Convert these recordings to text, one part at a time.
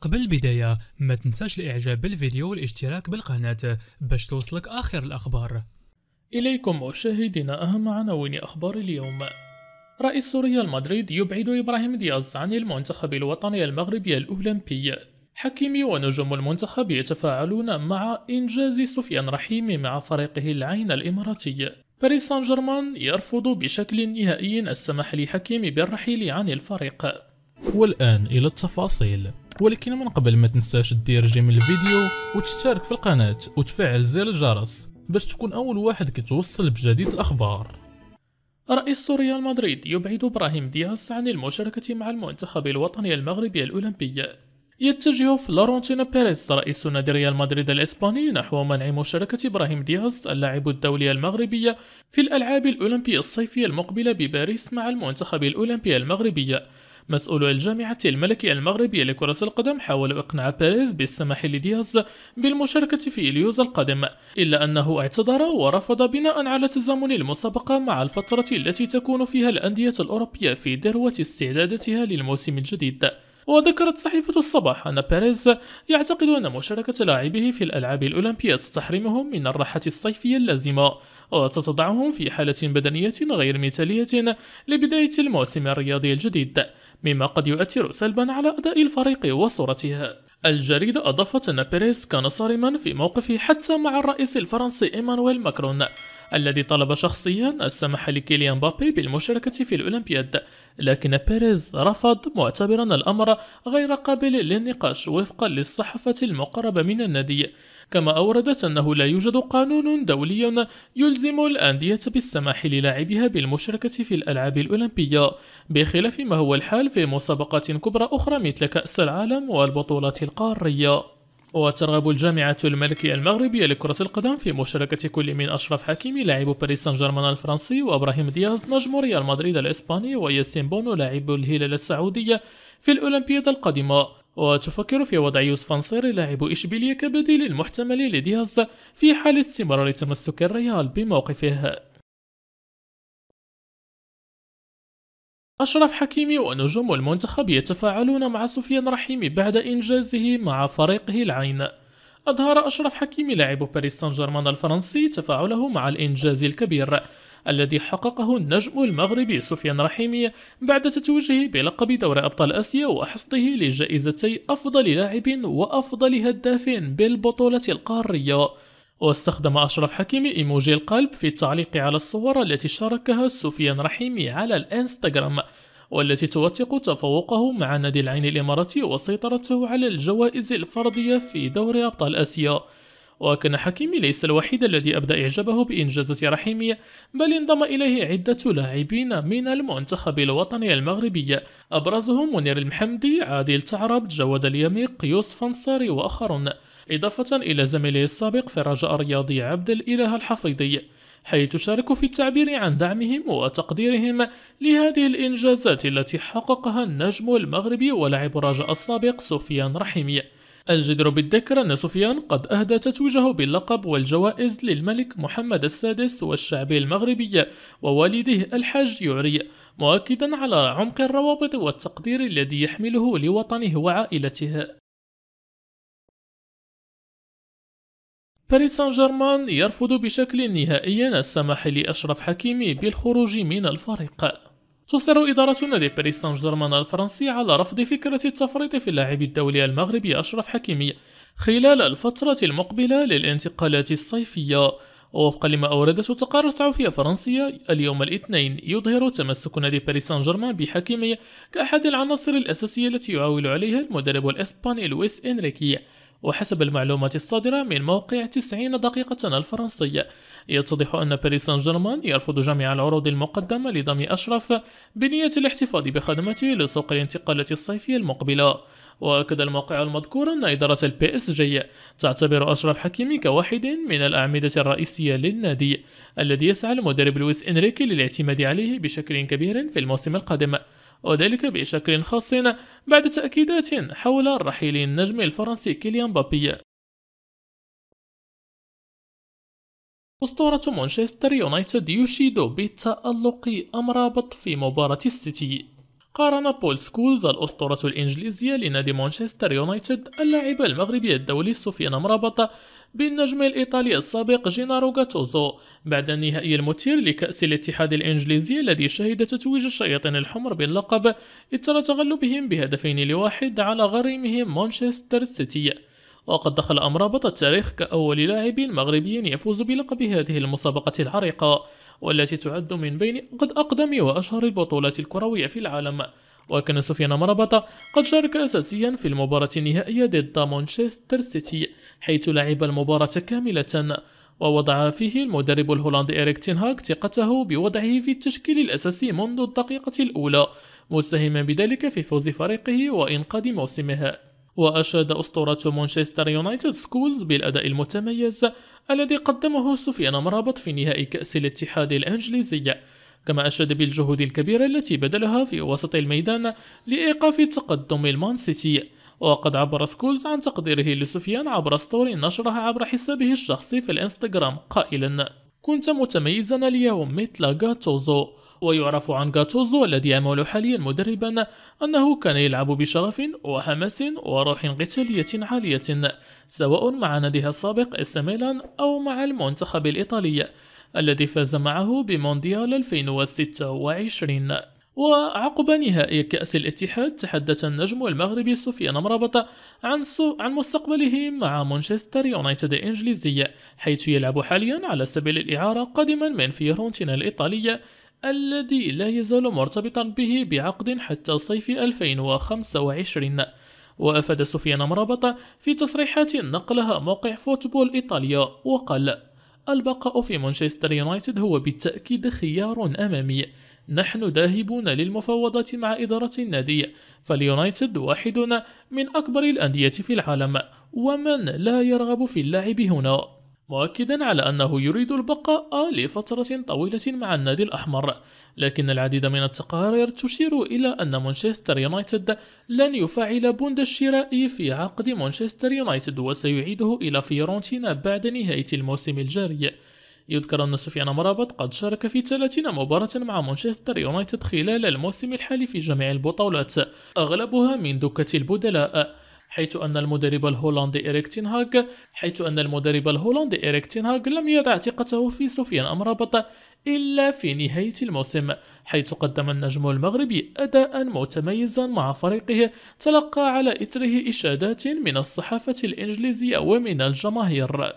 قبل البداية ما تنساش الاعجاب بالفيديو والاشتراك بالقناة باش توصلك اخر الاخبار اليكم مشاهدينا اهم عناوين اخبار اليوم رئيس سوريا المدريد يبعد ابراهيم دياز عن المنتخب الوطني المغربي الاولمبي حكيمي ونجوم المنتخب يتفاعلون مع إنجاز سفيان رحيمي مع فريقه العين الإماراتي باريس سان جيرمان يرفض بشكل نهائي السماح لحكيمي بالرحيل عن الفريق والآن إلى التفاصيل ولكن من قبل ما تنساش دير جيم الفيديو وتشترك في القناة وتفعل زر الجرس باش تكون أول واحد كتوصل بجديد الأخبار رئيس ريال مدريد يبعد إبراهيم دياس عن المشاركة مع المنتخب الوطني المغربي الأولمبي يتجه فلورنتينو بيريز رئيس نادي ريال مدريد الإسباني نحو منع مشاركة إبراهيم دياز اللاعب الدولي المغربي في الألعاب الأولمبية الصيفية المقبلة بباريس مع المنتخب الأولمبي المغربي مسؤولو الجامعة الملكية المغربية لكرة القدم حاولوا إقناع بيريز بالسماح لدياز بالمشاركة في إليوز القادم إلا أنه اعتذر ورفض بناء على تزامن المسابقة مع الفترة التي تكون فيها الأندية الأوروبية في ذروة استعداداتها للموسم الجديد وذكرت صحيفة الصباح أن بيريز يعتقد أن مشاركة لاعبه في الألعاب الأولمبية ستحرمهم من الراحة الصيفية اللازمة وستضعهم في حالة بدنية غير مثالية لبداية الموسم الرياضي الجديد مما قد يؤثر سلبا على أداء الفريق وصورتها الجريدة أضافت أن بيريز كان صارما في موقفه حتى مع الرئيس الفرنسي إيمانويل ماكرون الذي طلب شخصيا السماح لكيليان بابي بالمشاركة في الأولمبياد لكن بيريز رفض معتبرا الأمر غير قابل للنقاش وفقا للصحافة المقربة من النادي كما أوردت أنه لا يوجد قانون دولي يلزم الأندية بالسماح للاعبها بالمشاركة في الألعاب الأولمبية بخلاف ما هو الحال في مسابقات كبرى أخرى مثل كأس العالم والبطولات القارية وترغب الجامعة الملكية المغربية لكرة القدم في مشاركة كل من أشرف حكيمي لاعب باريس سان جيرمان الفرنسي وإبراهيم دياز نجم ريال مدريد الإسباني وياسين بونو لاعب الهلال السعودية في الأولمبياد القادمة وتفكر في وضع يوسف نصيري لاعب إشبيلية كبديل المحتمل لدياز في حال استمرار تمسك الريال بموقفه أشرف حكيمي ونجوم المنتخب يتفاعلون مع سفيان رحيمي بعد إنجازه مع فريقه العين أظهر أشرف حكيمي لاعب باريس سان جيرمان الفرنسي تفاعله مع الإنجاز الكبير الذي حققه النجم المغربي سفيان رحيمي بعد تتويجه بلقب دوري أبطال آسيا وحصده لجائزتي أفضل لاعب وأفضل هداف بالبطولة القارية واستخدم أشرف حكيمي إيموجي القلب في التعليق على الصور التي شاركها سفيان رحيمي على الانستغرام والتي توثق تفوقه مع نادي العين الإماراتي وسيطرته على الجوائز الفردية في دور أبطال آسيا وكان حكيمي ليس الوحيد الذي أبدى إعجابه بإنجازات رحيمي بل انضم إليه عدة لاعبين من المنتخب الوطني المغربي أبرزهم منير المحمدي عادل تعرب جواد اليميق يوسف انصاري وآخرون إضافة إلى زميله السابق في الرجاء الرياضي عبد الإله الحفيظي حيث شاركوا في التعبير عن دعمهم وتقديرهم لهذه الإنجازات التي حققها النجم المغربي ولاعب الرجاء السابق سفيان رحيمي الجدر بالذكر أن سفيان قد أهدى تتويجه باللقب والجوائز للملك محمد السادس والشعبي المغربي ووالده الحاج يعري مؤكدا على عمق الروابط والتقدير الذي يحمله لوطنه وعائلته باريس سان جيرمان يرفض بشكل نهائي السماح لأشرف حكيمي بالخروج من الفريق تصر إدارة نادي باريس سان جيرمان الفرنسي على رفض فكرة التفريط في اللاعب الدولي المغربي أشرف حكيمي خلال الفترة المقبلة للانتقالات الصيفية ووفقا لما أوردته تقارير صحفية فرنسية اليوم الاثنين يظهر تمسك نادي باريس سان جيرمان بحكيمي كأحد العناصر الأساسية التي يعول عليها المدرب الإسباني لويس إنريكي وحسب المعلومات الصادرة من موقع 90 دقيقة الفرنسي يتضح أن باريس سان جيرمان يرفض جميع العروض المقدمة لضم أشرف بنية الاحتفاظ بخدمته لسوق الانتقالات الصيفية المقبلة وأكد الموقع المذكور أن إدارة البي اس جي تعتبر أشرف حكيمي كواحد من الأعمدة الرئيسية للنادي الذي يسعى المدرب لويس إنريكي للاعتماد عليه بشكل كبير في الموسم القادم وذلك بشكل خاص بعد تأكيدات حول رحيل النجم الفرنسي كيليان بابي أسطورة مانشستر يونايتد يشيد بالتألق أمر بط في مباراة السيتي قارن بول سكولز الأسطورة الإنجليزية لنادي مانشستر يونايتد اللاعب المغربي الدولي سفيان مرابط بالنجم الإيطالي السابق جينارو غاتوزو بعد النهائي المثير لكأس الاتحاد الإنجليزي الذي شهد تتويج الشياطين الحمر باللقب إثر تغلبهم بهدفين لواحد على غريمهم مانشستر سيتي وقد دخل أمرابط التاريخ كأول لاعب مغربي يفوز بلقب هذه المسابقة العريقة والتي تعد من بين قد أقدم وأشهر البطولات الكروية في العالم وكان سفيان مربطة قد شارك أساسيا في المباراة النهائية ضد مانشستر سيتي حيث لعب المباراة كاملة ووضع فيه المدرب الهولندي إريك تينهاك ثقته بوضعه في التشكيل الأساسي منذ الدقيقة الأولى مساهما بذلك في فوز فريقه وإنقاذ موسمه وأشاد أسطورة مانشستر يونايتد سكولز بالأداء المتميز الذي قدمه سفيان مرابط في نهائي كأس الاتحاد الإنجليزي كما أشاد بالجهود الكبيرة التي بذلها في وسط الميدان لإيقاف تقدم المان سيتي وقد عبر سكولز عن تقديره لسفيان عبر ستوري نشرها عبر حسابه الشخصي في الانستغرام قائلا كنت متميزا اليوم مثل غاتوزو ويعرف عن غاتوزو الذي يعمل حاليا مدربا أنه كان يلعب بشغف وحماس وروح قتالية عالية سواء مع ناديها السابق اس ميلان أو مع المنتخب الإيطالي الذي فاز معه بمونديال 2026 وعقب نهائي كأس الاتحاد تحدث النجم المغربي سفيان مرابط عن سو... عن مستقبله مع مانشستر يونايتد الإنجليزي حيث يلعب حاليا على سبيل الإعارة قادما من فيورنتينا الإيطالية الذي لا يزال مرتبطا به بعقد حتى صيف 2025 وأفاد سفيان مرابط في تصريحات نقلها موقع فوتبول إيطاليا وقال البقاء في مانشستر يونايتد هو بالتأكيد خيار أمامي نحن ذاهبون للمفاوضات مع إدارة النادي فاليونايتد واحد من أكبر الأندية في العالم ومن لا يرغب في اللعب هنا مؤكدا على أنه يريد البقاء لفترة طويلة مع النادي الأحمر لكن العديد من التقارير تشير إلى أن مانشستر يونايتد لن يفعل بند الشراء في عقد مانشستر يونايتد وسيعيده إلى فيورنتينا بعد نهاية الموسم الجاري يذكر أن سفيان مرابط قد شارك في 30 مباراة مع مانشستر يونايتد خلال الموسم الحالي في جميع البطولات أغلبها من دكة البدلاء حيث أن المدرب الهولندي إريك تينهاغ حيث أن المدرب الهولندي إريك تينهاغ لم يضع ثقته في سفيان أمرابط إلا في نهاية الموسم حيث قدم النجم المغربي أداء متميزا مع فريقه تلقى على إثره إشادات من الصحافة الإنجليزية ومن الجماهير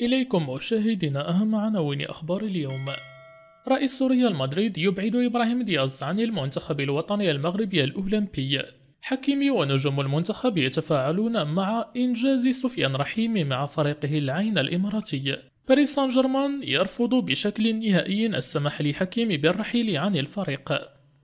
إليكم مشاهدينا أهم عناوين أخبار اليوم رئيس ريال مدريد يبعد إبراهيم دياز عن المنتخب الوطني المغربي الأولمبي حكيمي ونجوم المنتخب يتفاعلون مع إنجاز سفيان رحيمي مع فريقه العين الإماراتي باريس سان جيرمان يرفض بشكل نهائي السماح لحكيمي بالرحيل عن الفريق